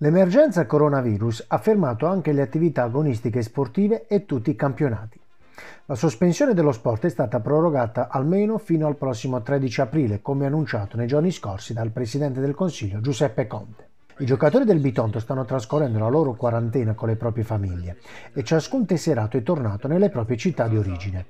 L'emergenza coronavirus ha fermato anche le attività agonistiche sportive e tutti i campionati. La sospensione dello sport è stata prorogata almeno fino al prossimo 13 aprile, come annunciato nei giorni scorsi dal Presidente del Consiglio Giuseppe Conte. I giocatori del Bitonto stanno trascorrendo la loro quarantena con le proprie famiglie e ciascun tesserato è tornato nelle proprie città di origine.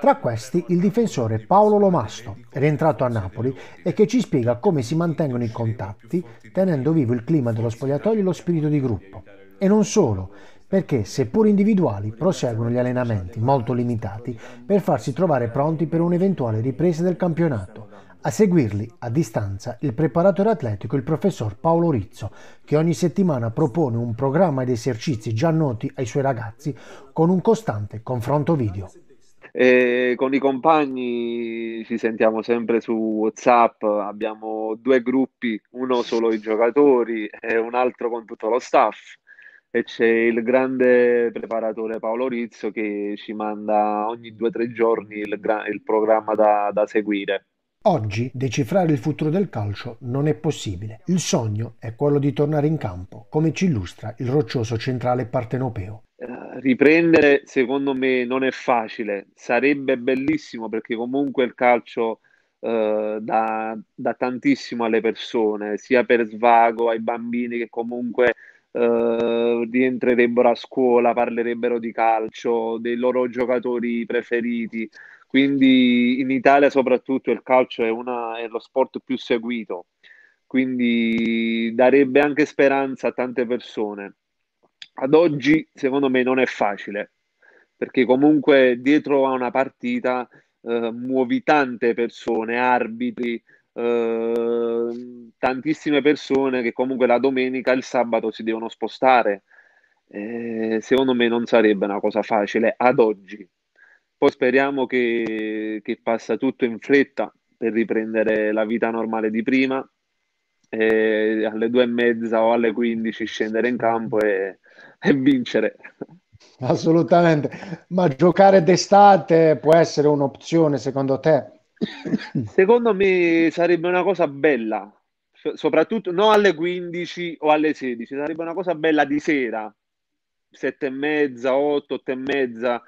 Tra questi il difensore Paolo Lomasto, rientrato a Napoli e che ci spiega come si mantengono i contatti tenendo vivo il clima dello spogliatoio e lo spirito di gruppo. E non solo, perché seppur individuali proseguono gli allenamenti molto limitati per farsi trovare pronti per un'eventuale ripresa del campionato. A seguirli a distanza il preparatore atletico il professor Paolo Rizzo, che ogni settimana propone un programma di esercizi già noti ai suoi ragazzi con un costante confronto video. E con i compagni ci sentiamo sempre su WhatsApp, abbiamo due gruppi, uno solo i giocatori e un altro con tutto lo staff e c'è il grande preparatore Paolo Rizzo che ci manda ogni due o tre giorni il, il programma da, da seguire. Oggi decifrare il futuro del calcio non è possibile. Il sogno è quello di tornare in campo, come ci illustra il roccioso centrale partenopeo. Eh, riprendere, secondo me, non è facile. Sarebbe bellissimo perché comunque il calcio eh, dà, dà, tantissimo alle persone, sia per svago, ai bambini che comunque eh, rientrerebbero a scuola, parlerebbero di calcio, dei loro giocatori preferiti. Quindi in Italia soprattutto il calcio è, una, è lo sport più seguito, quindi darebbe anche speranza a tante persone. Ad oggi secondo me non è facile, perché comunque dietro a una partita eh, muovi tante persone, arbitri, eh, tantissime persone che comunque la domenica e il sabato si devono spostare. Eh, secondo me non sarebbe una cosa facile ad oggi. Poi speriamo che, che passa tutto in fretta per riprendere la vita normale di prima. alle due e mezza o alle 15 scendere in campo e, e vincere. Assolutamente, ma giocare d'estate può essere un'opzione secondo te? Secondo me sarebbe una cosa bella, soprattutto non alle 15 o alle 16, sarebbe una cosa bella di sera, sette e mezza, otto, otto e mezza,